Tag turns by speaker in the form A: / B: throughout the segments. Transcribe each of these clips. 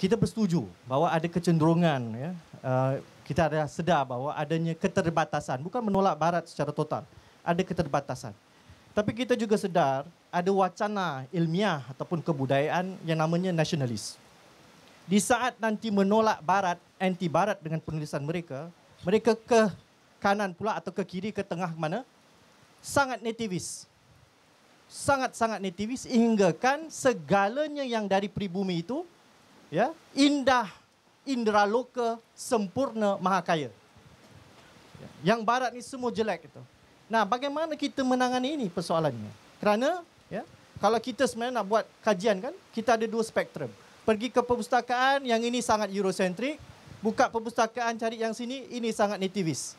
A: kita bersetuju bahawa ada kecenderungan ya uh, kita ada sedar bahawa adanya keterbatasan bukan menolak barat secara total ada keterbatasan tapi kita juga sedar ada wacana ilmiah ataupun kebudayaan yang namanya nasionalis di saat nanti menolak barat anti barat dengan penulisan mereka mereka ke kanan pula atau ke kiri ke tengah mana sangat nativis sangat-sangat nativis sehingga kan segalanya yang dari pribumi itu ya indah indra loka sempurna maha kaya ya. yang barat ni semua jelek itu nah bagaimana kita menangani ini persoalannya kerana ya kalau kita sebenarnya nak buat kajian kan kita ada dua spektrum pergi ke perpustakaan yang ini sangat eurocentric buka perpustakaan cari yang sini ini sangat nativis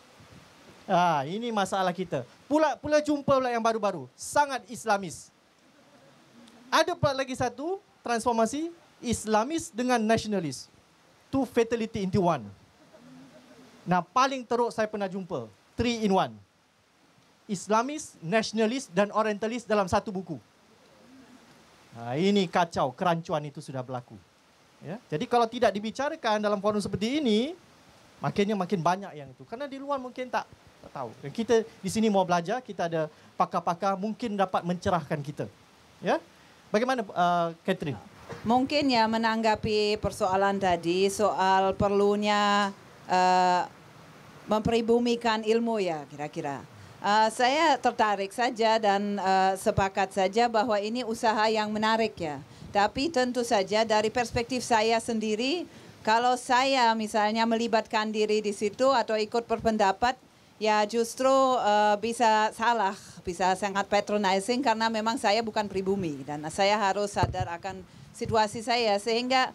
A: ah ini masalah kita pula pula jumpa pula yang baru-baru sangat islamis ada pula lagi satu transformasi Islamis dengan nasionalis. Two fatality into one. Nah, paling teruk saya pernah jumpa. Three in one. Islamis, nasionalis dan orientalis dalam satu buku. Nah, ini kacau, kerancuan itu sudah berlaku. Ya? Jadi kalau tidak dibicarakan dalam forum seperti ini, makinnya makin banyak yang itu. Karena di luar mungkin tak, tak tahu. Dan kita di sini mau belajar, kita ada pakar-pakar mungkin dapat mencerahkan kita. Ya? Bagaimana uh, Catherine?
B: mungkin ya menanggapi persoalan tadi soal perlunya uh, eh, mempribumikan ilmu ya kira-kira. Uh, saya tertarik saja dan uh, sepakat saja bahwa ini usaha yang menarik ya. Tapi tentu saja dari perspektif saya sendiri, kalau saya misalnya melibatkan diri di situ atau ikut berpendapat, ya justru uh, bisa salah, bisa sangat patronizing karena memang saya bukan pribumi dan saya harus sadar akan situasi saya sehingga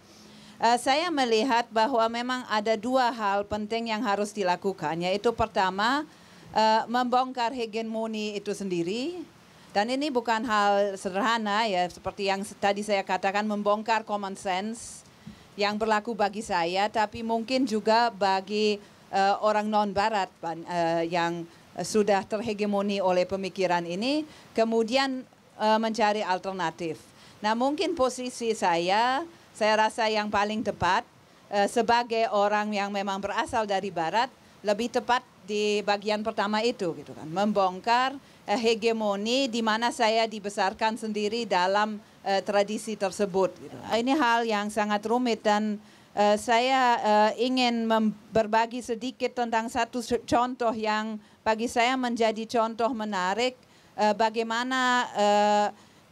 B: uh, saya melihat bahwa memang ada dua hal penting yang harus dilakukan yaitu pertama uh, membongkar hegemoni itu sendiri dan ini bukan hal sederhana ya seperti yang tadi saya katakan membongkar common sense yang berlaku bagi saya tapi mungkin juga bagi uh, orang non barat uh, yang sudah terhegemoni oleh pemikiran ini kemudian mencari alternatif Nah mungkin posisi saya, saya rasa yang paling tepat uh, sebagai orang yang memang berasal dari Barat, lebih tepat di bagian pertama itu gitu kan, membongkar uh, hegemoni di mana saya dibesarkan sendiri dalam uh, tradisi tersebut. Gitu. Ah, ini hal yang sangat rumit dan Uh, saya uh, ingin berbagi sedikit tentang satu contoh yang bagi saya menjadi contoh menarik uh, bagaimana uh,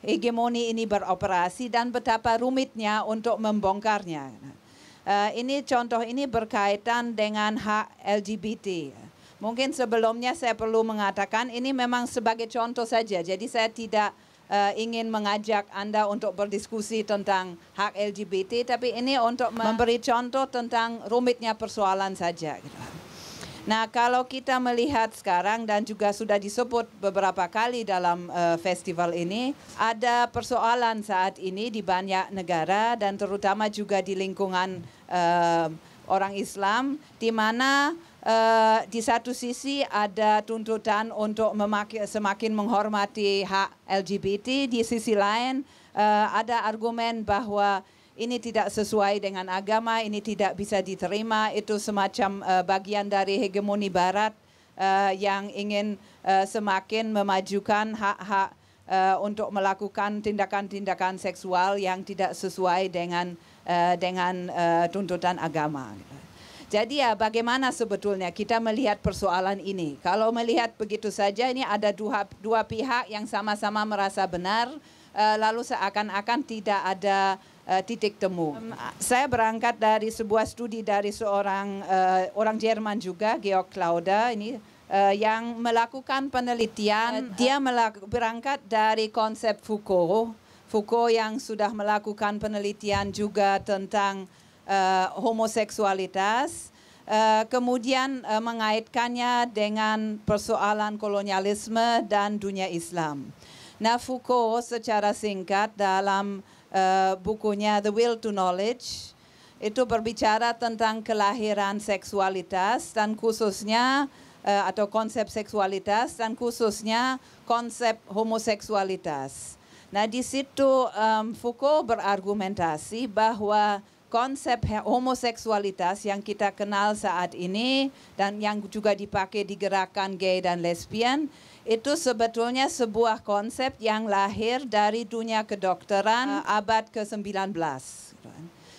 B: hegemoni ini beroperasi dan betapa rumitnya untuk membongkarnya. Eh, ini contoh ini berkaitan dengan hak LGBT. Mungkin sebelumnya saya perlu mengatakan ini memang sebagai contoh saja. Jadi saya tidak eh, ingin mengajak Anda untuk berdiskusi tentang hak LGBT, tapi ini untuk memberi contoh tentang rumitnya persoalan saja. Gitu. Nah, kalau kita melihat sekarang dan juga sudah disebut beberapa kali dalam uh, festival ini, ada persoalan saat ini di banyak negara dan terutama juga di lingkungan uh, orang Islam, di mana uh, di satu sisi ada tuntutan untuk memaki, semakin menghormati hak LGBT, di sisi lain uh, ada argumen bahwa ini tidak sesuai dengan agama, ini tidak bisa diterima, itu semacam eh, bagian dari hegemoni barat eh, yang ingin eh, semakin memajukan hak-hak untuk melakukan tindakan-tindakan seksual yang tidak sesuai dengan dengan tuntutan agama. Jadi ya bagaimana sebetulnya kita melihat persoalan ini? Kalau melihat begitu saja ini ada dua, dua pihak yang sama-sama merasa benar, Eh, lalu seakan-akan tidak ada eh, titik temu. Saya berangkat dari sebuah studi dari seorang eh, orang Jerman juga, Georg Klauder ini yang melakukan penelitian. dia berangkat dari konsep Foucault. Foucault yang sudah melakukan penelitian juga tentang homoseksualitas. kemudian mengaitkannya dengan persoalan kolonialisme dan dunia Islam. Nah Foucault secara singkat dalam uh, bukunya The Will to Knowledge itu berbicara tentang kelahiran seksualitas dan khususnya uh, atau konsep seksualitas dan khususnya konsep homoseksualitas. Nah di situ um, Foucault berargumentasi bahwa konsep homoseksualitas yang kita kenal saat ini dan yang juga dipakai di gerakan gay dan lesbian itu sebetulnya sebuah konsep yang lahir dari dunia kedokteran eh, abad ke-19.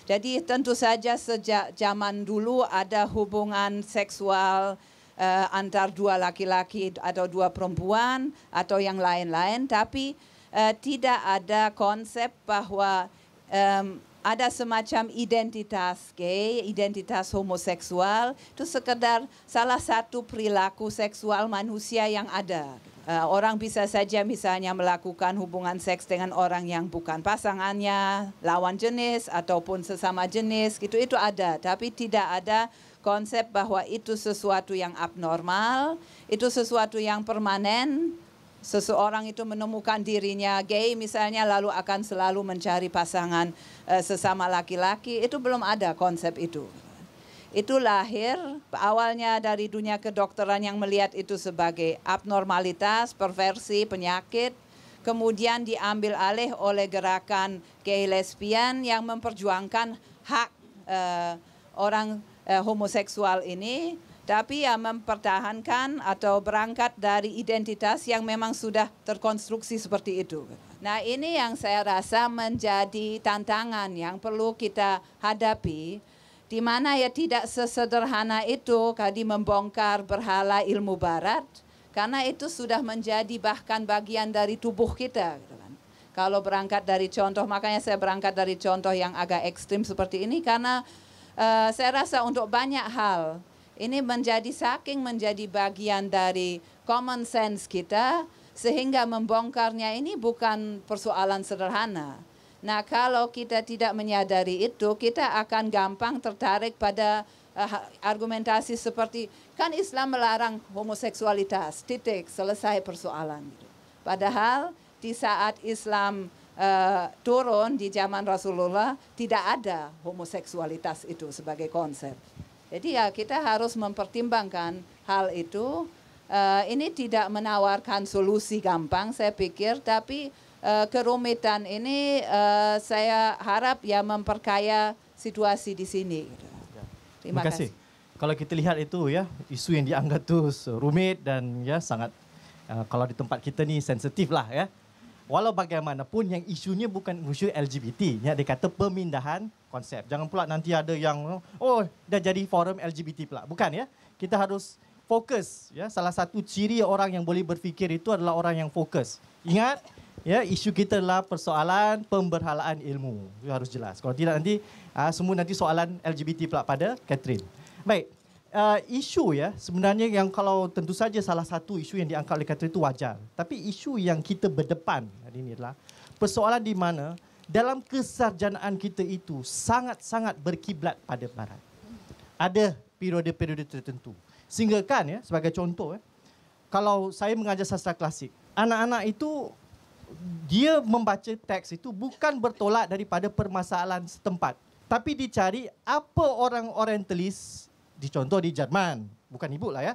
B: Jadi tentu saja sejak zaman dulu ada hubungan seksual uh, antar dua laki-laki atau dua perempuan atau yang lain-lain tapi uh, tidak ada konsep bahwa um, ada semacam identitas gay, identitas homoseksual, itu sekedar salah satu perilaku seksual manusia yang ada. Eh, orang bisa saja misalnya melakukan hubungan seks dengan orang yang bukan pasangannya, lawan jenis ataupun sesama jenis, gitu itu ada, tapi tidak ada konsep bahwa itu sesuatu yang abnormal, itu sesuatu yang permanen, seseorang itu menemukan dirinya gay misalnya lalu akan selalu mencari pasangan uh, sesama laki-laki itu belum ada konsep itu itu lahir awalnya dari dunia kedokteran yang melihat itu sebagai abnormalitas perversi penyakit kemudian diambil alih oleh gerakan gay lesbian yang memperjuangkan hak uh, orang uh, homoseksual ini tapi ya mempertahankan atau berangkat dari identitas yang memang sudah terkonstruksi seperti itu. Nah ini yang saya rasa menjadi tantangan yang perlu kita hadapi, di mana ya tidak sesederhana itu tadi membongkar berhala ilmu barat, karena itu sudah menjadi bahkan bagian dari tubuh kita. Gitu kan. Kalau berangkat dari contoh, makanya saya berangkat dari contoh yang agak ekstrim seperti ini, karena uh, saya rasa untuk banyak hal, ini menjadi saking menjadi bagian dari common sense kita sehingga membongkarnya ini bukan persoalan sederhana. Nah, kalau kita tidak menyadari itu, kita akan gampang tertarik pada uh, argumentasi seperti kan Islam melarang homoseksualitas. Titik, selesai persoalan. Padahal di saat Islam uh, turun di zaman Rasulullah tidak ada homoseksualitas itu sebagai konsep. Jadi ya kita harus mempertimbangkan hal itu. Uh, ini tidak menawarkan solusi gampang saya pikir, tapi uh, kerumitan ini uh, saya harap ya memperkaya situasi di sini. Terima, kasih. kasih.
A: Kalau kita lihat itu ya isu yang dianggap tuh rumit dan ya sangat uh, kalau di tempat kita nih sensitif lah ya. Walau bagaimanapun yang isunya bukan isu LGBT. Ya, dia kata pemindahan konsep. Jangan pula nanti ada yang oh dah jadi forum LGBT pula. Bukan ya. Kita harus fokus ya. Salah satu ciri orang yang boleh berfikir itu adalah orang yang fokus. Ingat ya isu kita adalah persoalan pemberhalaan ilmu. Itu harus jelas. Kalau tidak nanti ah, semua nanti soalan LGBT pula pada Catherine. Baik uh, isu ya sebenarnya yang kalau tentu saja salah satu isu yang diangkat oleh kata itu wajar tapi isu yang kita berdepan hari ini adalah persoalan di mana dalam kesarjanaan kita itu sangat-sangat berkiblat pada barat ada periode-periode tertentu sehingga kan ya sebagai contoh ya kalau saya mengajar sastra klasik anak-anak itu dia membaca teks itu bukan bertolak daripada permasalahan setempat tapi dicari apa orang orientalis di contoh di Jerman, bukan ibu lah ya.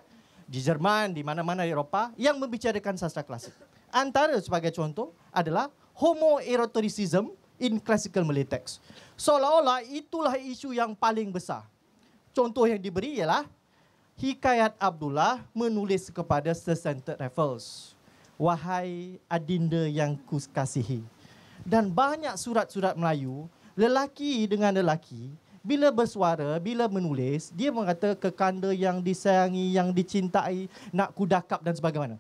A: Di Jerman, di mana-mana di Eropa yang membicarakan sastra klasik. Antara sebagai contoh adalah homo Eroticism in classical Malay text. Seolah-olah itulah isu yang paling besar. Contoh yang diberi ialah Hikayat Abdullah menulis kepada Sir Santa Raffles. Wahai adinda yang kukasihi. Dan banyak surat-surat Melayu, lelaki dengan lelaki, bila bersuara, bila menulis, dia mengata kekanda yang disayangi, yang dicintai, nak kudakap dan sebagainya.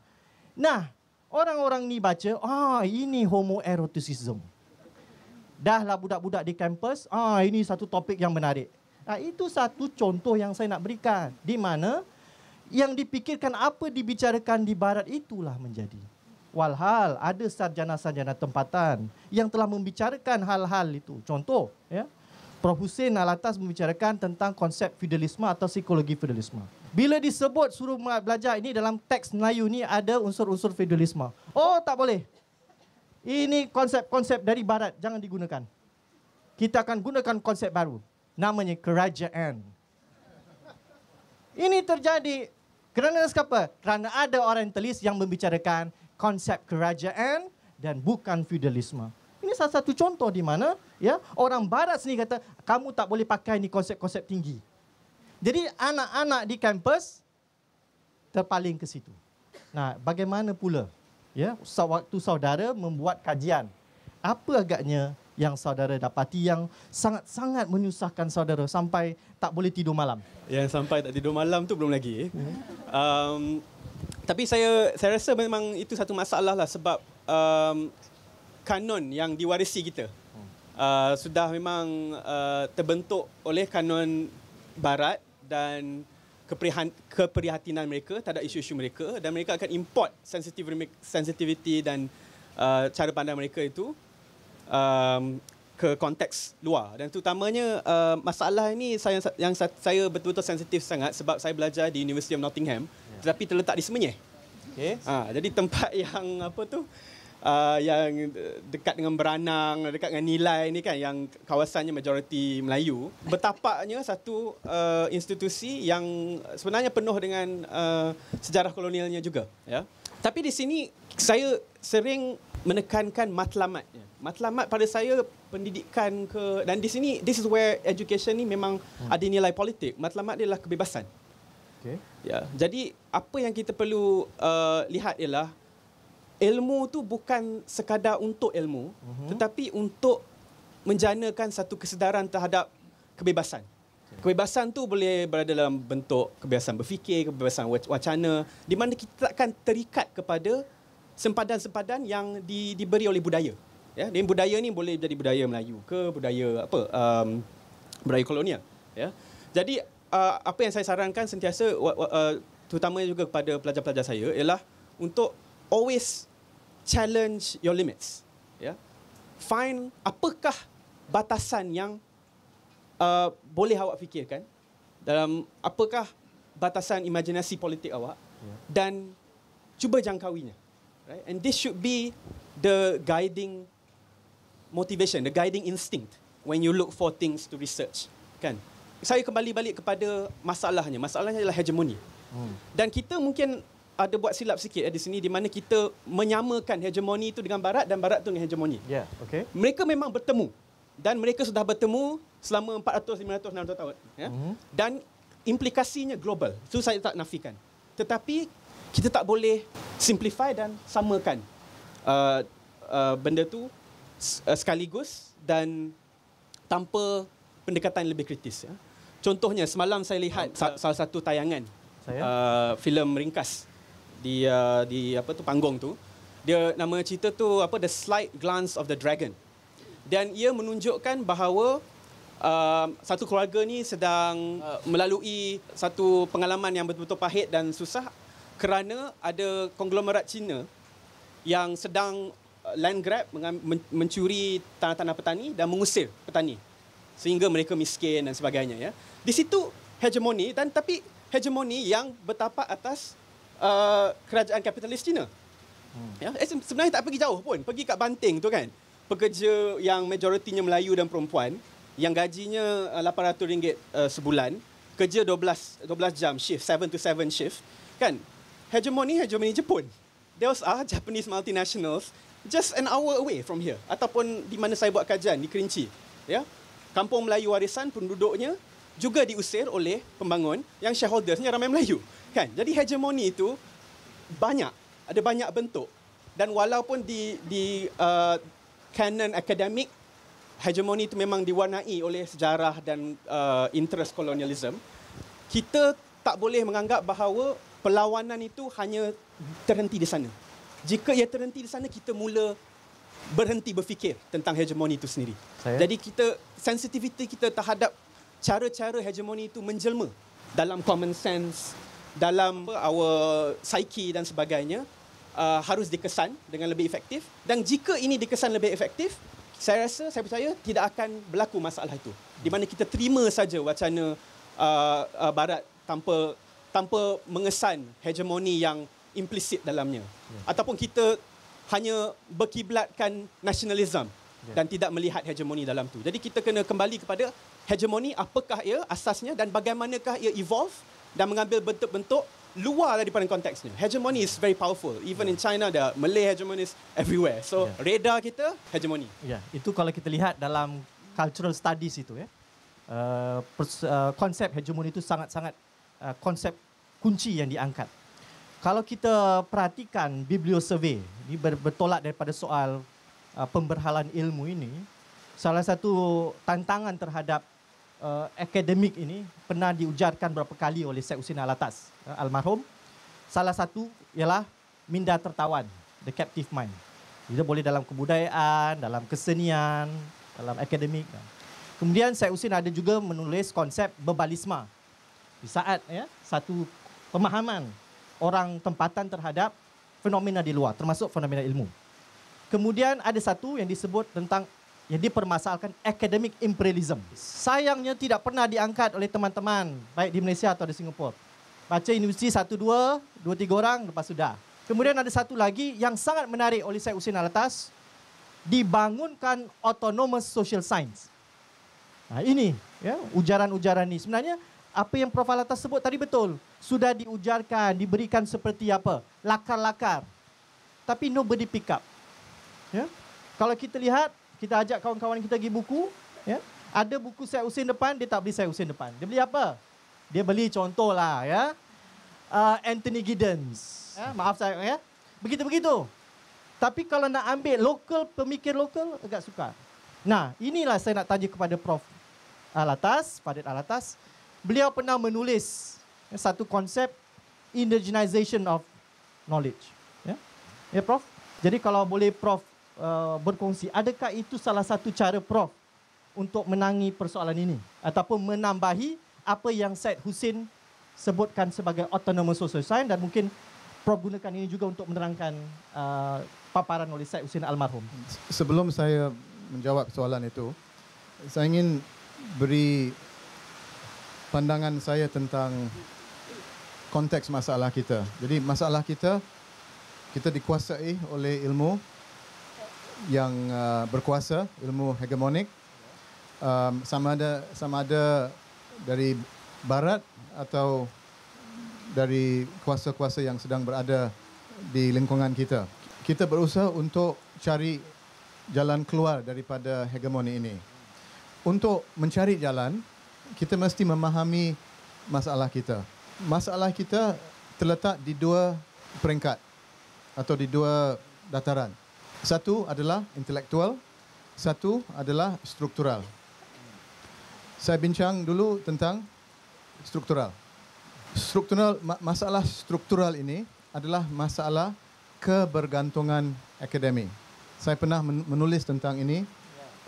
A: Nah, orang-orang ni baca, ah ini homo eroticism. Dahlah budak-budak di kampus, ah ini satu topik yang menarik. Nah, itu satu contoh yang saya nak berikan. Di mana yang dipikirkan apa dibicarakan di barat itulah menjadi. Walhal ada sarjana-sarjana tempatan yang telah membicarakan hal-hal itu. Contoh, ya. Prof Hussein Alatas membicarakan tentang konsep feudalisme atau psikologi feudalisme. Bila disebut suruh belajar ini dalam teks Melayu ni ada unsur-unsur feudalisme. Oh, tak boleh. Ini konsep-konsep dari barat jangan digunakan. Kita akan gunakan konsep baru namanya kerajaan. Ini terjadi kerana apa? Kerana ada orientalis yang membicarakan konsep kerajaan dan bukan feudalisme salah satu contoh di mana ya orang barat sendiri kata kamu tak boleh pakai ni konsep-konsep tinggi. Jadi anak-anak di kampus terpaling ke situ. Nah, bagaimana pula ya waktu saudara membuat kajian apa agaknya yang saudara dapati yang sangat-sangat menyusahkan saudara sampai tak boleh tidur malam?
C: Yang sampai tak tidur malam tu belum lagi. Hmm. Um, tapi saya saya rasa memang itu satu masalah lah sebab um, kanon yang diwarisi kita. Uh, sudah memang uh, terbentuk oleh kanon barat dan keprihan, keprihatinan mereka terhadap isu-isu mereka dan mereka akan import sensitiviti dan uh, cara pandang mereka itu um, ke konteks luar dan terutamanya uh, masalah ini saya yang saya betul-betul sensitif sangat sebab saya belajar di University of Nottingham ya. tetapi terletak di Semenyih. Okay. Uh, jadi tempat yang apa tu uh, yang dekat dengan beranang, dekat dengan nilai ni kan yang kawasannya majoriti Melayu. Bertapaknya satu uh, institusi yang sebenarnya penuh dengan uh, sejarah kolonialnya juga. Ya. Tapi di sini saya sering menekankan matlamatnya. Matlamat pada saya pendidikan ke dan di sini this is where education ni memang hmm. ada nilai politik. Matlamat dia adalah kebebasan. Okay. Ya. Jadi apa yang kita perlu uh, lihat ialah ilmu tu bukan sekadar untuk ilmu uh-huh. tetapi untuk menjanakan satu kesedaran terhadap kebebasan. Kebebasan tu boleh berada dalam bentuk kebebasan berfikir, kebebasan wacana di mana kita takkan terikat kepada sempadan-sempadan yang di, diberi oleh budaya. Ya, dan budaya ni boleh jadi budaya Melayu ke budaya apa um, budaya kolonial. Ya. Jadi uh, apa yang saya sarankan sentiasa uh, terutama juga kepada pelajar-pelajar saya ialah untuk always challenge your limits. Yeah. Find apakah batasan yang uh, boleh awak fikirkan dalam apakah batasan imajinasi politik awak yeah. dan cuba jangkauinya. Right? And this should be the guiding motivation, the guiding instinct when you look for things to research. Kan? Saya kembali balik kepada masalahnya. Masalahnya adalah hegemoni. Hmm. Dan kita mungkin ada buat silap sikit eh, di sini di mana kita menyamakan hegemoni itu dengan barat dan barat itu dengan hegemoni. Ya, yeah. okey. Mereka memang bertemu dan mereka sudah bertemu selama 400 500 600 tahun ya. Mm-hmm. Dan implikasinya global. Itu saya tak nafikan. Tetapi kita tak boleh simplify dan samakan uh, uh, benda tu uh, sekaligus dan tanpa pendekatan lebih kritis ya. Contohnya semalam saya lihat oh, salah satu tayangan uh, filem ringkas di uh, di apa tu panggung tu dia nama cerita tu apa the slight glance of the dragon dan ia menunjukkan bahawa uh, satu keluarga ni sedang uh, melalui satu pengalaman yang betul-betul pahit dan susah kerana ada konglomerat Cina yang sedang uh, land grab mencuri tanah-tanah petani dan mengusir petani sehingga mereka miskin dan sebagainya ya di situ hegemoni dan tapi hegemoni yang bertapak atas uh, kerajaan kapitalis Cina. Hmm. Ya, eh, sebenarnya tak pergi jauh pun. Pergi kat Banting tu kan. Pekerja yang majoritinya Melayu dan perempuan yang gajinya uh, RM800 uh, sebulan, kerja 12 12 jam shift, 7 to 7 shift, kan? hegemoni hegemoni Jepun. Those are Japanese multinationals just an hour away from here ataupun di mana saya buat kajian di Kerinci. Ya. Kampung Melayu warisan penduduknya juga diusir oleh pembangun yang shareholdersnya ramai Melayu kan jadi hegemoni itu banyak ada banyak bentuk dan walaupun di di uh, canon akademik hegemoni itu memang diwarnai oleh sejarah dan uh, interest kolonialisme kita tak boleh menganggap bahawa perlawanan itu hanya terhenti di sana jika ia terhenti di sana kita mula berhenti berfikir tentang hegemoni itu sendiri Saya? jadi kita sensitiviti kita terhadap cara-cara hegemoni itu menjelma dalam common sense dalam our psyche dan sebagainya uh, harus dikesan dengan lebih efektif dan jika ini dikesan lebih efektif saya rasa saya percaya tidak akan berlaku masalah itu di mana kita terima saja wacana uh, uh, barat tanpa tanpa mengesan hegemoni yang implisit dalamnya yeah. ataupun kita hanya berkiblatkan nasionalisme yeah. dan tidak melihat hegemoni dalam tu jadi kita kena kembali kepada hegemoni apakah ia asasnya dan bagaimanakah ia evolve dan mengambil bentuk-bentuk luar daripada konteks konteksnya. Hegemony is very powerful. Even yeah. in China, the Malay hegemony is everywhere. So, yeah. radar kita, hegemony.
A: Yeah. Itu kalau kita lihat dalam cultural studies itu. Ya. Uh, uh, konsep hegemoni itu sangat-sangat uh, konsep kunci yang diangkat. Kalau kita perhatikan bibliosurvey, ini ber- bertolak daripada soal uh, pemberhalan ilmu ini, salah satu tantangan terhadap uh, akademik ini pernah diujarkan berapa kali oleh Syed Husin Alatas uh, almarhum. Salah satu ialah minda tertawan, the captive mind. Kita boleh dalam kebudayaan, dalam kesenian, dalam akademik. Kemudian Syed Husin ada juga menulis konsep berbalisma. Di saat ya, satu pemahaman orang tempatan terhadap fenomena di luar, termasuk fenomena ilmu. Kemudian ada satu yang disebut tentang yang dipermasalahkan academic imperialism. Sayangnya tidak pernah diangkat oleh teman-teman baik di Malaysia atau di Singapura. Baca universiti satu dua, dua tiga orang lepas sudah. Kemudian ada satu lagi yang sangat menarik oleh saya Husin Alatas dibangunkan autonomous social science. Nah, ini ya, ujaran-ujaran ini. Sebenarnya apa yang Prof Alatas sebut tadi betul. Sudah diujarkan, diberikan seperti apa? Lakar-lakar. Tapi nobody pick up. Ya? Kalau kita lihat kita ajak kawan-kawan kita pergi buku, ya. Ada buku Syed Husin depan, dia tak beli Syed Husin depan. Dia beli apa? Dia beli contoh lah. ya. Uh, Anthony Giddens. Ya, maaf saya ya. Begitu begitu. Tapi kalau nak ambil lokal pemikir lokal agak suka. Nah, inilah saya nak tanya kepada Prof Alatas, Fadil Alatas. Beliau pernah menulis ya, satu konsep indigenization of knowledge. Ya, ya Prof. Jadi kalau boleh Prof Uh, berkongsi. Adakah itu salah satu cara Prof untuk menangi persoalan ini ataupun menambahi apa yang Syed Husin sebutkan sebagai autonomous social science dan mungkin Prof gunakan ini juga untuk menerangkan uh, paparan oleh Syed Husin almarhum.
D: Sebelum saya menjawab soalan itu, saya ingin beri pandangan saya tentang konteks masalah kita. Jadi masalah kita kita dikuasai oleh ilmu yang uh, berkuasa ilmu hegemonik um, sama ada sama ada dari barat atau dari kuasa-kuasa yang sedang berada di lingkungan kita kita berusaha untuk cari jalan keluar daripada hegemoni ini untuk mencari jalan kita mesti memahami masalah kita masalah kita terletak di dua peringkat atau di dua dataran satu adalah intelektual, satu adalah struktural. Saya bincang dulu tentang struktural. Struktural masalah struktural ini adalah masalah kebergantungan akademi. Saya pernah menulis tentang ini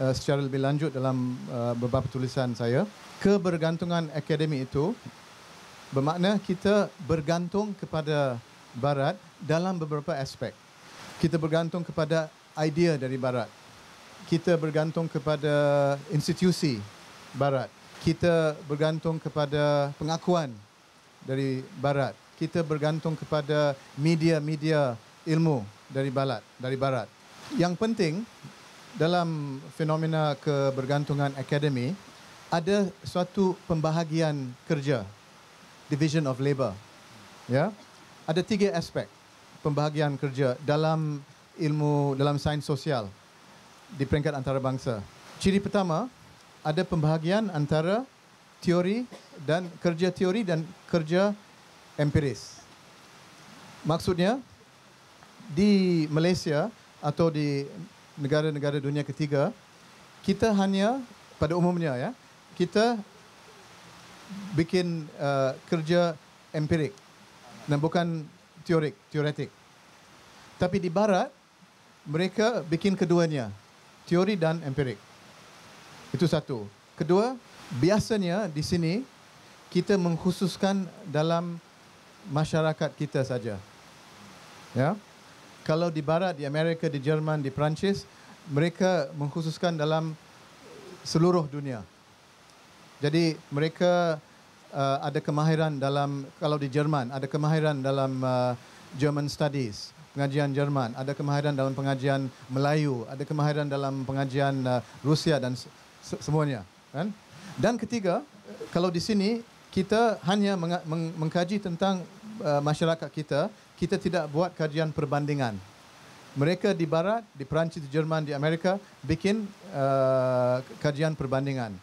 D: uh, secara lebih lanjut dalam uh, beberapa tulisan saya. Kebergantungan akademi itu bermakna kita bergantung kepada barat dalam beberapa aspek kita bergantung kepada idea dari barat kita bergantung kepada institusi barat kita bergantung kepada pengakuan dari barat kita bergantung kepada media-media ilmu dari barat dari barat yang penting dalam fenomena kebergantungan akademi ada suatu pembahagian kerja division of labor ya ada tiga aspek pembahagian kerja dalam ilmu dalam sains sosial di peringkat antarabangsa. Ciri pertama ada pembahagian antara teori dan kerja teori dan kerja empiris. Maksudnya di Malaysia atau di negara-negara dunia ketiga kita hanya pada umumnya ya kita bikin uh, kerja empirik dan bukan teorik, teoretik. Tapi di barat, mereka bikin keduanya, teori dan empirik. Itu satu. Kedua, biasanya di sini, kita mengkhususkan dalam masyarakat kita saja. Ya? Kalau di barat, di Amerika, di Jerman, di Perancis, mereka mengkhususkan dalam seluruh dunia. Jadi mereka uh, ada kemahiran dalam kalau di Jerman ada kemahiran dalam uh, German studies pengajian Jerman ada kemahiran dalam pengajian Melayu ada kemahiran dalam pengajian uh, Rusia dan se- semuanya kan dan ketiga kalau di sini kita hanya meng- meng- mengkaji tentang uh, masyarakat kita kita tidak buat kajian perbandingan mereka di barat di Perancis di Jerman di Amerika bikin uh, kajian perbandingan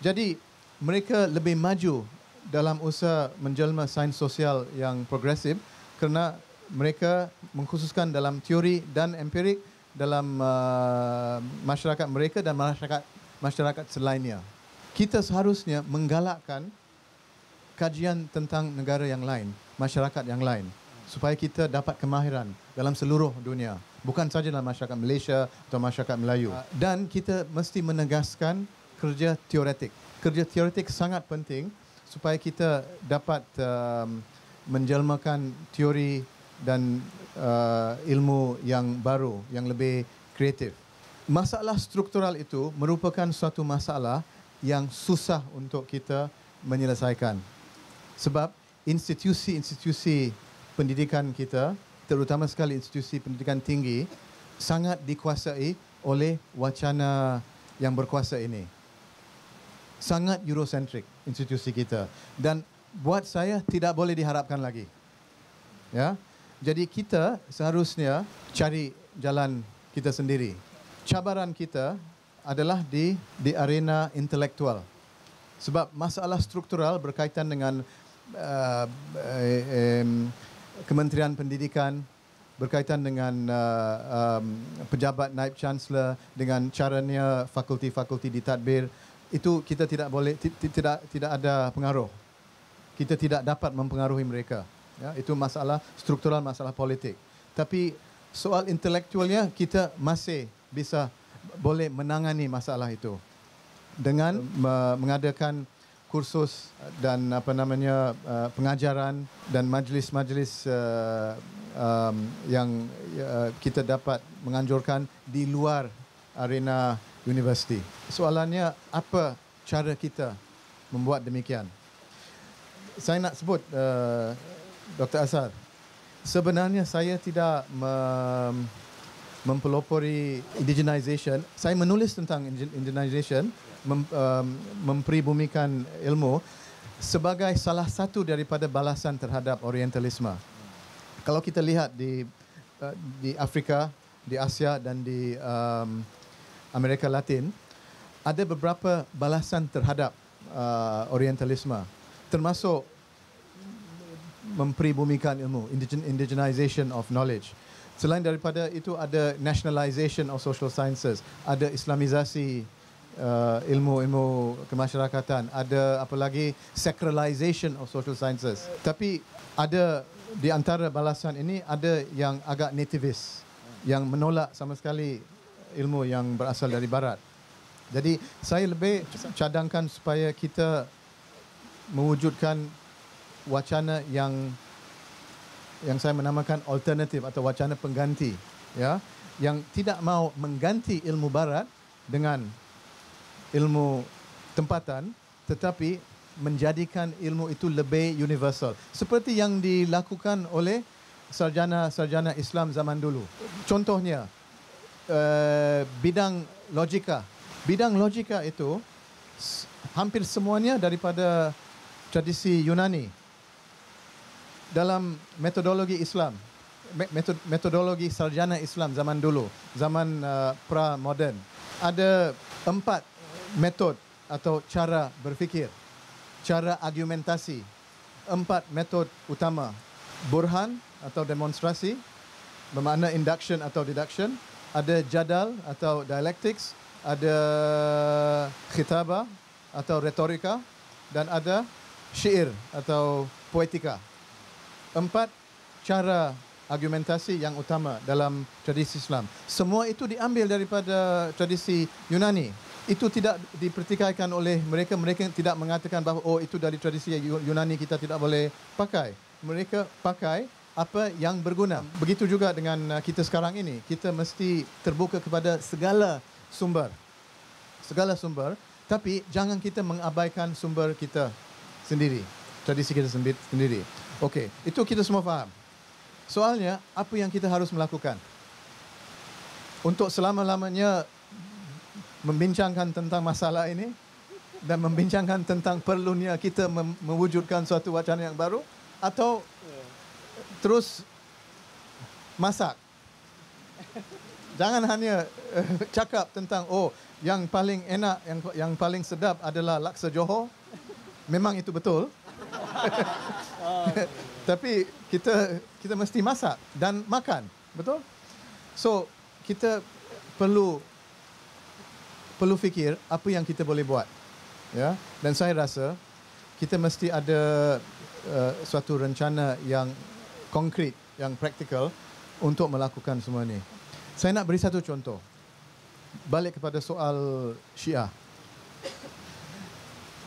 D: jadi mereka lebih maju dalam usaha menjelma sains sosial yang progresif kerana mereka mengkhususkan dalam teori dan empirik dalam uh, masyarakat mereka dan masyarakat masyarakat selainnya. Kita seharusnya menggalakkan kajian tentang negara yang lain, masyarakat yang lain supaya kita dapat kemahiran dalam seluruh dunia, bukan saja dalam masyarakat Malaysia atau masyarakat Melayu. Uh, dan kita mesti menegaskan kerja teoretik kerja teoretik sangat penting supaya kita dapat um, menjelmakan teori dan uh, ilmu yang baru yang lebih kreatif. Masalah struktural itu merupakan suatu masalah yang susah untuk kita menyelesaikan. Sebab institusi-institusi pendidikan kita, terutama sekali institusi pendidikan tinggi sangat dikuasai oleh wacana yang berkuasa ini sangat eurocentric institusi kita dan buat saya tidak boleh diharapkan lagi. Ya. Jadi kita seharusnya cari jalan kita sendiri. Cabaran kita adalah di di arena intelektual. Sebab masalah struktural berkaitan dengan uh, um, Kementerian Pendidikan berkaitan dengan uh, um, pejabat naib chancellor dengan caranya fakulti-fakulti ditadbir itu kita tidak boleh tidak tidak ada pengaruh. Kita tidak dapat mempengaruhi mereka. Ya, itu masalah struktural masalah politik. Tapi soal intelektualnya kita masih bisa boleh menangani masalah itu dengan mengadakan kursus dan apa namanya e, pengajaran dan majlis-majlis e, yang e, kita dapat menganjurkan di luar arena University. Soalannya apa cara kita membuat demikian? Saya nak sebut uh, eh, Dr. Azhar. Sebenarnya saya tidak mem- mempelopori indigenization. Saya menulis tentang indigenization, mem- um, mempribumikan ilmu sebagai salah satu daripada balasan terhadap orientalisme. Kalau kita lihat di uh, di Afrika, di Asia dan di um, Amerika Latin ada beberapa balasan terhadap uh, orientalisme termasuk mempribumikan ilmu indigenization of knowledge selain daripada itu ada nationalization of social sciences ada islamisasi uh, ilmu-ilmu kemasyarakatan ada apa lagi sacralization of social sciences tapi ada di antara balasan ini ada yang agak nativis yang menolak sama sekali ilmu yang berasal dari barat. Jadi saya lebih cadangkan supaya kita mewujudkan wacana yang yang saya menamakan alternatif atau wacana pengganti ya yang tidak mahu mengganti ilmu barat dengan ilmu tempatan tetapi menjadikan ilmu itu lebih universal seperti yang dilakukan oleh sarjana-sarjana Islam zaman dulu contohnya Eh, bidang logika. Bidang logika itu hampir semuanya daripada tradisi Yunani dalam metodologi Islam, metodologi sarjana Islam zaman dulu, zaman eh, pra-modern. Ada empat metod atau cara berfikir, cara argumentasi, empat metod utama. Burhan atau demonstrasi, bermakna induction atau deduction, ada jadal atau dialectics, ada khitaba atau retorika dan ada syair atau poetika. Empat cara argumentasi yang utama dalam tradisi Islam. Semua itu diambil daripada tradisi Yunani. Itu tidak dipertikaikan oleh mereka. Mereka tidak mengatakan bahawa oh itu dari tradisi Yunani kita tidak boleh pakai. Mereka pakai apa yang berguna. Begitu juga dengan uh, kita sekarang ini. Kita mesti terbuka kepada segala sumber. Segala sumber. Tapi jangan kita mengabaikan sumber kita sendiri. Tradisi kita sendiri. Okey, itu kita semua faham. Soalnya, apa yang kita harus melakukan? Untuk selama-lamanya membincangkan tentang masalah ini dan membincangkan tentang perlunya kita mewujudkan suatu wacana yang baru atau terus masak. Jangan hanya eh, cakap tentang oh yang paling enak yang yang paling sedap adalah laksa Johor. Memang itu betul. Tapi kita kita mesti masak dan makan, betul? So, kita perlu perlu fikir apa yang kita boleh buat. Ya, dan saya rasa kita mesti ada uh, suatu rencana yang konkret yang praktikal untuk melakukan semua ini. Saya nak beri satu contoh. Balik kepada soal Syiah.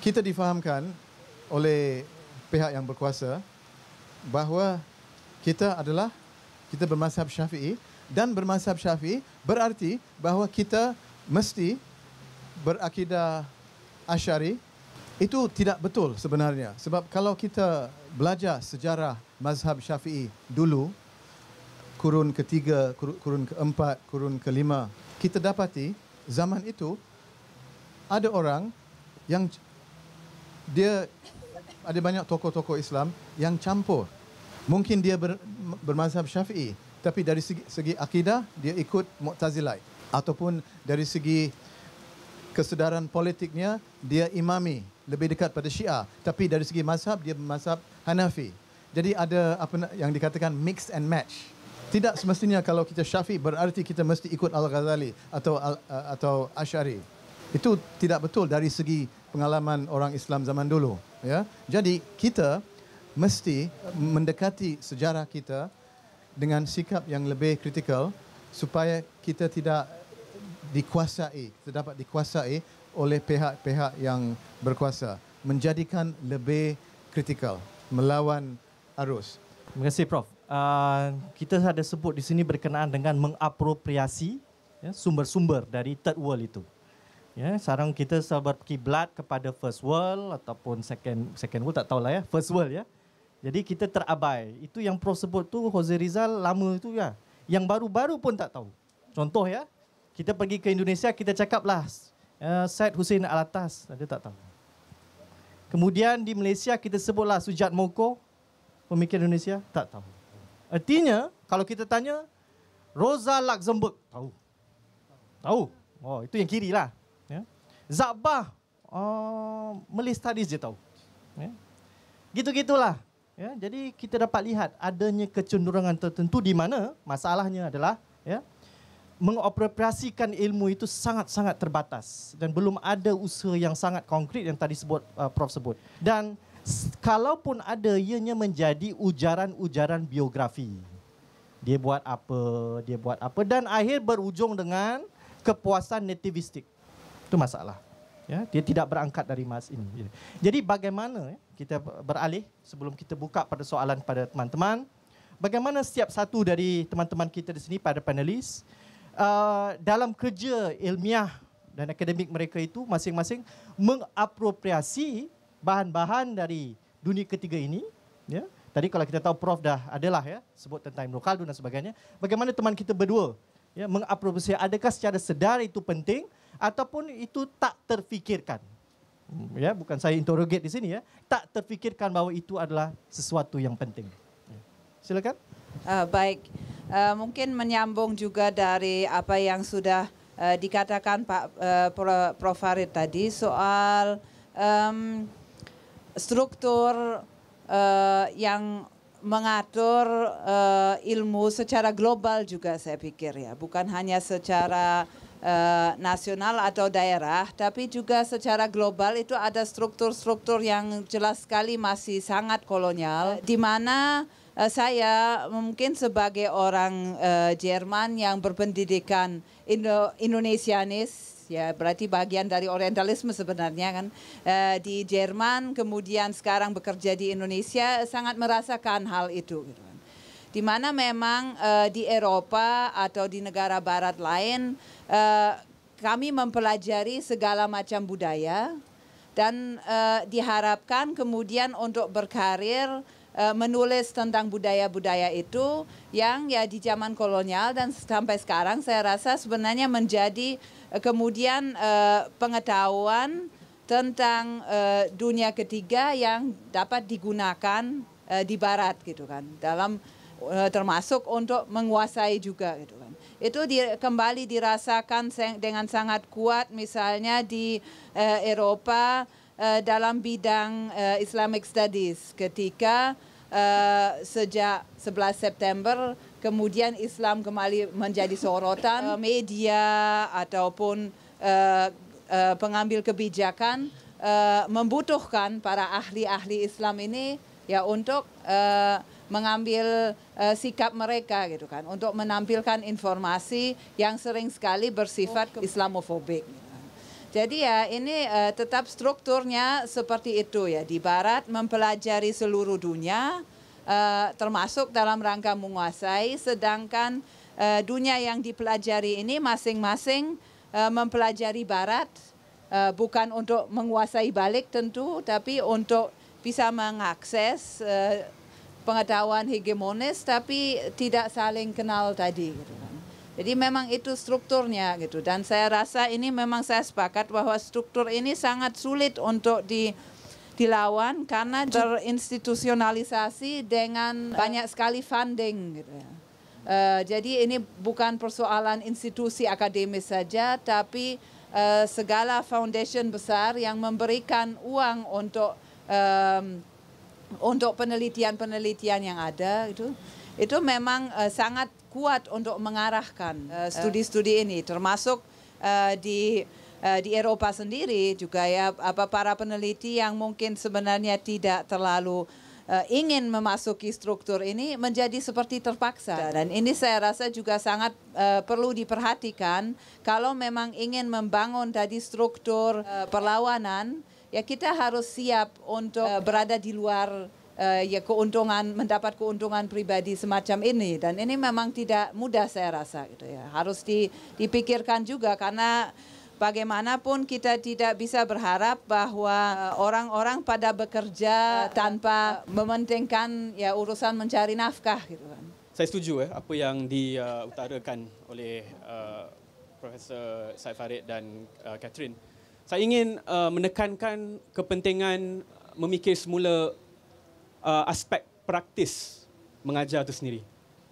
D: Kita difahamkan oleh pihak yang berkuasa bahawa kita adalah kita bermazhab Syafi'i dan bermazhab Syafi'i berarti bahawa kita mesti berakidah Asyari itu tidak betul sebenarnya sebab kalau kita belajar sejarah mazhab Syafi'i dulu kurun ketiga, kurun keempat, kurun kelima, kita dapati zaman itu ada orang yang dia ada banyak tokoh-tokoh Islam yang campur. Mungkin dia ber, bermazhab Syafi'i, tapi dari segi, segi akidah dia ikut Mu'tazilah ataupun dari segi kesedaran politiknya dia imami lebih dekat pada Syiah, tapi dari segi mazhab dia mazhab Hanafi. Jadi ada apa yang dikatakan mix and match. Tidak semestinya kalau kita Syafi berarti kita mesti ikut Al-Ghazali atau Al- uh, atau Asy'ari. Itu tidak betul dari segi pengalaman orang Islam zaman dulu, ya. Jadi kita mesti mendekati sejarah kita dengan sikap yang lebih kritikal supaya kita tidak dikuasai, terdapat dikuasai oleh pihak-pihak yang berkuasa menjadikan lebih kritikal melawan Arus. Terima kasih Prof.
A: Uh, kita ada sebut di sini berkenaan dengan mengapropriasi ya, sumber-sumber dari third world itu. Ya, sekarang kita berkiblat kepada first world ataupun second second world tak tahu lah ya, first world ya. Jadi kita terabai. Itu yang Prof sebut tu Jose Rizal lama itu ya. Yang baru-baru pun tak tahu. Contoh ya, kita pergi ke Indonesia kita cakaplah uh, ya, Said Hussein Alatas, dia tak tahu. Kemudian di Malaysia kita sebutlah Sujat Moko, pemikir Indonesia? Tak tahu. Artinya, kalau kita tanya, Rosa Luxemburg, tahu. Tahu. Oh, itu yang kiri lah. Ya. Zabah, oh, Malay Studies dia tahu. Ya. Gitu-gitulah. Ya, jadi kita dapat lihat adanya kecenderungan tertentu di mana masalahnya adalah ya, mengoperasikan ilmu itu sangat-sangat terbatas dan belum ada usaha yang sangat konkret yang tadi sebut uh, Prof sebut. Dan kalaupun ada ianya menjadi ujaran-ujaran biografi dia buat apa dia buat apa dan akhir berujung dengan kepuasan nativistik itu masalah ya dia tidak berangkat dari mas ini jadi bagaimana ya, kita beralih sebelum kita buka pada soalan pada teman-teman bagaimana setiap satu dari teman-teman kita di sini pada panelis uh, dalam kerja ilmiah dan akademik mereka itu masing-masing mengapropriasi bahan-bahan dari dunia ketiga ini ya tadi kalau kita tahu prof dah adalah ya sebut tentang Ibn Khaldun dan sebagainya bagaimana teman kita berdua ya mengapropriasi adakah secara sedar itu penting ataupun itu tak terfikirkan hmm, ya bukan saya interrogate di sini ya tak terfikirkan bahawa itu adalah sesuatu yang penting ya.
B: silakan uh, baik uh, mungkin menyambung juga dari apa yang sudah uh, dikatakan Pak uh, Prof Farid tadi soal um, struktur uh, yang mengatur uh, ilmu secara global juga saya pikir ya, bukan hanya secara uh, nasional atau daerah, tapi juga secara global itu ada struktur-struktur yang jelas sekali masih sangat kolonial, di mana uh, saya mungkin sebagai orang uh, Jerman yang berpendidikan Indo Indonesianis ya berarti bagian dari orientalisme sebenarnya kan uh, di Jerman kemudian sekarang bekerja di Indonesia sangat merasakan hal itu gitu kan. di mana memang uh, di Eropa atau di negara barat lain uh, kami mempelajari segala macam budaya dan diharapkan kemudian untuk berkarir Eh, menulis tentang budaya-budaya itu yang ya di zaman kolonial dan sampai sekarang saya rasa sebenarnya menjadi eh, kemudian eh, pengetahuan tentang dunia ketiga yang dapat digunakan di barat gitu kan dalam termasuk untuk menguasai juga gitu kan. Itu di, kembali dirasakan dengan sangat kuat misalnya di uh, Eropa uh, dalam bidang uh, Islamic Studies ketika Uh, sejak 11 September kemudian Islam kembali menjadi sorotan uh, media ataupun uh, uh, pengambil kebijakan uh, membutuhkan para ahli-ahli Islam ini ya untuk uh, mengambil uh, sikap mereka gitu kan untuk menampilkan informasi yang sering sekali bersifat oh, Islamofobik. Jadi ya ini uh, tetap strukturnya seperti itu ya. Di Barat mempelajari seluruh dunia, uh, termasuk dalam rangka menguasai, sedangkan uh, dunia yang dipelajari ini masing-masing uh, mempelajari Barat, uh, bukan untuk menguasai balik tentu, tapi untuk bisa mengakses uh, pengetahuan hegemonis, tapi tidak saling kenal tadi. Gitu. Jadi memang itu strukturnya gitu dan saya rasa ini memang saya sepakat bahwa struktur ini sangat sulit untuk di dilawan karena terinstitusionalisasi dengan banyak sekali funding gitu ya. Uh, jadi ini bukan persoalan institusi akademis saja, tapi uh, segala foundation besar yang memberikan uang untuk um, untuk penelitian-penelitian yang ada itu, itu memang uh, sangat kuat untuk mengarahkan eh, iya. studi-studi ini, termasuk eh, di eh, di Eropa sendiri juga ya apa para peneliti yang mungkin sebenarnya tidak terlalu uh, ingin memasuki struktur ini menjadi seperti terpaksa dan ini saya rasa juga sangat uh, perlu diperhatikan kalau memang ingin membangun tadi struktur uh, perlawanan ya kita harus siap untuk uh, berada di luar uh, ya keuntungan mendapat keuntungan pribadi semacam ini dan ini memang tidak mudah saya rasa gitu ya harus di, dipikirkan juga karena bagaimanapun kita tidak bisa berharap bahwa eh, orang-orang pada bekerja tanpa mementingkan ya urusan mencari nafkah gitu kan.
C: saya setuju ya eh, apa yang diutarakan uh, oleh uh, Profesor Syed Farid dan uh, Catherine. Saya ingin uh, menekankan kepentingan memikir semula uh, aspek praktis mengajar itu sendiri.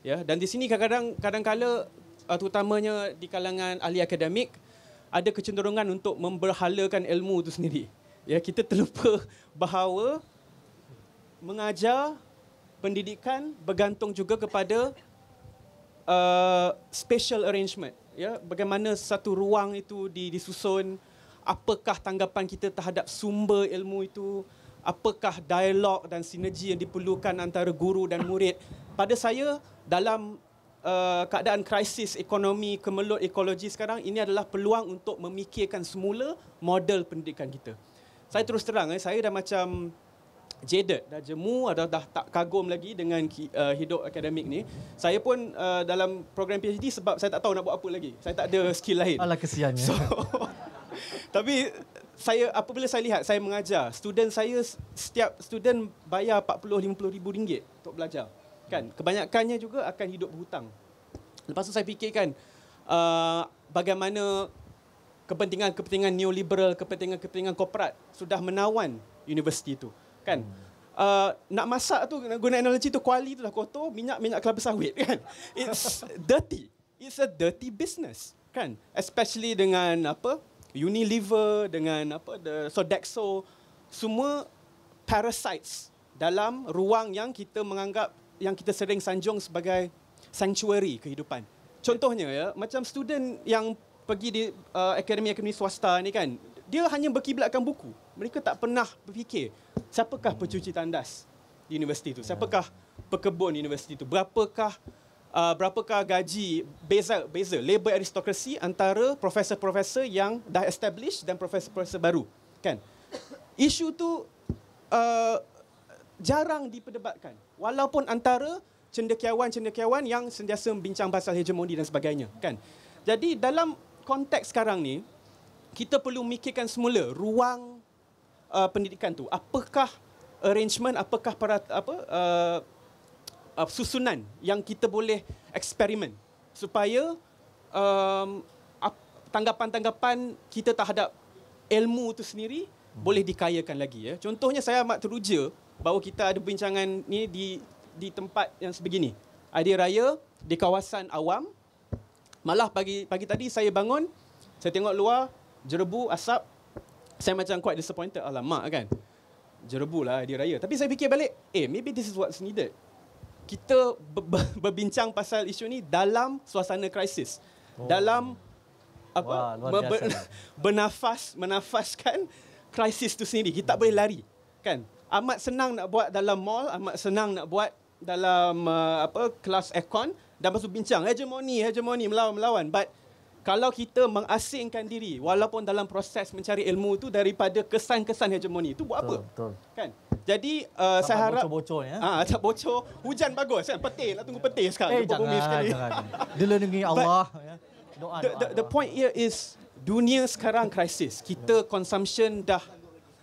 C: Ya, dan di sini kadang-kadang kadangkala uh, terutamanya di kalangan ahli akademik ada kecenderungan untuk memberhalakan ilmu itu sendiri. Ya, kita terlupa bahawa mengajar pendidikan bergantung juga kepada uh, special arrangement. Ya, bagaimana satu ruang itu disusun, apakah tanggapan kita terhadap sumber ilmu itu, apakah dialog dan sinergi yang diperlukan antara guru dan murid. Pada saya dalam Uh, keadaan krisis ekonomi kemelut ekologi sekarang ini adalah peluang untuk memikirkan semula model pendidikan kita. Saya terus terang eh, saya dah macam jaded dah jemu atau dah tak kagum lagi dengan uh, hidup akademik ni. Saya pun uh, dalam program PhD sebab saya tak tahu nak buat apa lagi. Saya tak ada skill lain. Alah kesiannya. So, tapi saya apabila saya lihat saya mengajar student saya setiap student bayar 40 50 ribu ringgit untuk belajar kan hmm. kebanyakannya juga akan hidup berhutang lepas tu saya fikirkan uh, bagaimana kepentingan-kepentingan neoliberal kepentingan-kepentingan korporat sudah menawan universiti itu kan hmm. uh, nak masak tu guna analogi tu kuali tu dah kotor minyak minyak kelapa sawit kan it's dirty it's a dirty business kan especially dengan apa Unilever dengan apa the Sodexo semua parasites dalam ruang yang kita menganggap yang kita sering sanjung sebagai sanctuary kehidupan. Contohnya ya, macam student yang pergi di uh, akademi-akademi swasta ni kan, dia hanya berkiblatkan buku. Mereka tak pernah berfikir siapakah pencuci tandas di universiti itu, siapakah ya. pekebun universiti itu, berapakah uh, berapakah gaji beza beza labor aristokrasi antara profesor-profesor yang dah established dan profesor-profesor baru kan isu tu uh, jarang diperdebatkan walaupun antara cendekiawan-cendekiawan yang sentiasa membincang pasal hegemoni dan sebagainya kan jadi dalam konteks sekarang ni kita perlu mikirkan semula ruang uh, pendidikan tu apakah arrangement apakah para, apa uh, uh, susunan yang kita boleh eksperimen supaya um, tanggapan-tanggapan kita terhadap ilmu itu sendiri hmm. boleh dikayakan lagi ya. Contohnya saya amat teruja bahawa kita ada bincangan ni di di tempat yang sebegini. Hari raya di kawasan awam malah pagi pagi tadi saya bangun saya tengok luar jerebu asap saya macam quite disappointed alamak kan jerebulah hari raya tapi saya fikir balik eh maybe this is what's needed kita berbincang pasal isu ni dalam suasana krisis. Oh. Dalam apa Wah, ber, bernafas menafaskan krisis tu sendiri. Kita tak boleh lari, kan? Amat senang nak buat dalam mall, amat senang nak buat dalam uh, apa kelas aircon dan masuk bincang eh, hegemoni hegemoni melawan melawan but kalau kita mengasingkan diri walaupun dalam proses mencari ilmu itu daripada kesan-kesan hegemoni itu buat betul, apa? Betul. Kan? Jadi uh, tak saya harap bocor-bocor ya. Ah, tak bocor. Hujan bagus kan? Petir lah tunggu petir sekarang. Eh, jangan, bumi sekali. jangan. Dia Allah ya. Doa, doa, doa, the, the, the point here is dunia sekarang krisis. Kita consumption dah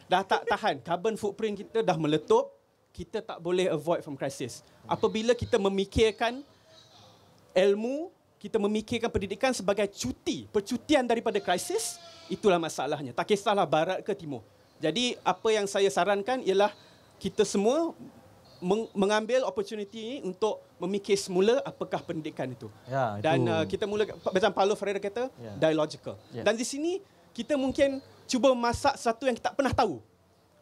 C: dah tak tahan. Carbon footprint kita dah meletup. Kita tak boleh avoid from crisis. Apabila kita memikirkan ilmu kita memikirkan pendidikan sebagai cuti, percutian daripada krisis, itulah masalahnya. Tak kisahlah barat ke timur. Jadi apa yang saya sarankan ialah kita semua mengambil opportunity ini untuk memikir semula apakah pendidikan itu. Ya, itu. Dan uh, kita mula macam Paulo Freire kata, ya. dialogical. Ya. Dan di sini kita mungkin cuba masak satu yang kita tak pernah tahu.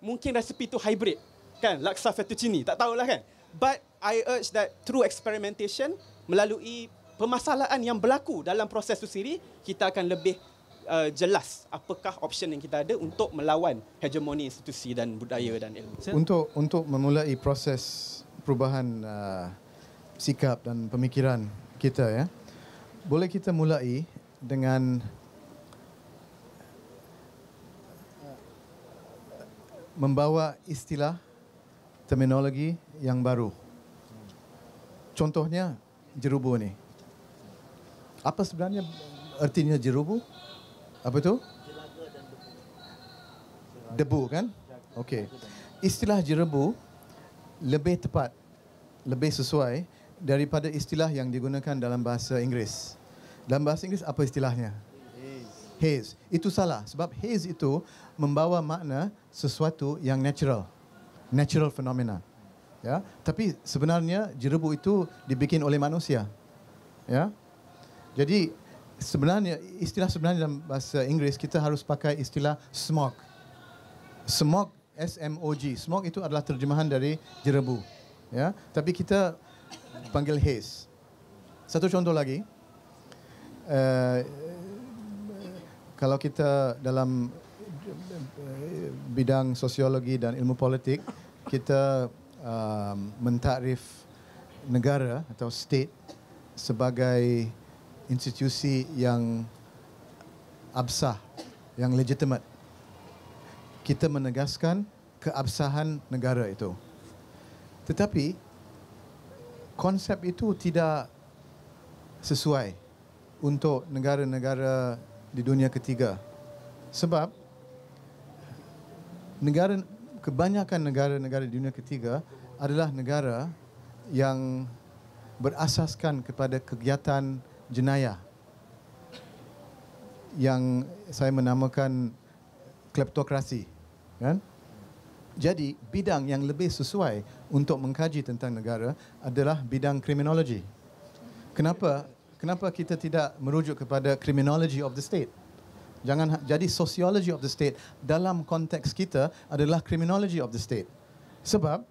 C: Mungkin resepi itu hybrid. Kan? Laksa fettuccine. Tak tahulah kan? But I urge that through experimentation, melalui permasalahan yang berlaku dalam proses itu sendiri, kita akan lebih uh, jelas apakah option yang kita ada untuk melawan hegemoni institusi dan budaya dan ilmu. Untuk
D: untuk memulai proses perubahan uh, sikap dan pemikiran kita ya. Boleh kita mulai dengan membawa istilah terminologi yang baru. Contohnya jerubu ni. Apa sebenarnya artinya jerubu? Apa itu?
A: Debu kan? Okey.
D: Istilah jerubu lebih tepat, lebih sesuai daripada istilah yang digunakan dalam bahasa Inggeris. Dalam bahasa Inggeris apa istilahnya? Haze. Itu salah sebab haze itu membawa makna sesuatu yang natural. Natural phenomena. Ya, tapi sebenarnya jerubu itu dibikin oleh manusia. Ya, jadi sebenarnya istilah sebenarnya dalam bahasa Inggeris kita harus pakai istilah smog. Smog S M O G. Smog itu adalah terjemahan dari jerebu. Ya, tapi kita panggil haze. Satu contoh lagi. Uh, kalau kita dalam eh, bidang sosiologi dan ilmu politik, kita uh, mentakrif negara atau state sebagai institusi yang absah, yang legitimate. Kita menegaskan keabsahan negara itu. Tetapi konsep itu tidak sesuai untuk negara-negara di dunia ketiga. Sebab negara kebanyakan negara-negara di dunia ketiga adalah negara yang berasaskan kepada kegiatan jenayah yang saya menamakan kleptokrasi kan jadi bidang yang lebih sesuai untuk mengkaji tentang negara adalah bidang kriminologi kenapa kenapa kita tidak merujuk kepada criminology of the state jangan ha, jadi sociology of the state dalam konteks kita adalah criminology of the state sebab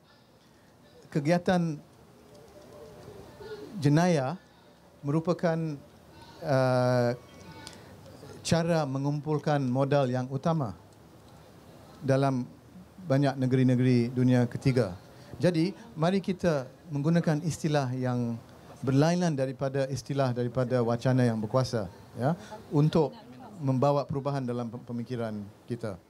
D: kegiatan jenayah merupakan uh, cara mengumpulkan modal yang utama dalam banyak negeri-negeri dunia ketiga. Jadi, mari kita menggunakan istilah yang berlainan daripada istilah daripada wacana yang berkuasa ya untuk membawa perubahan dalam pemikiran kita.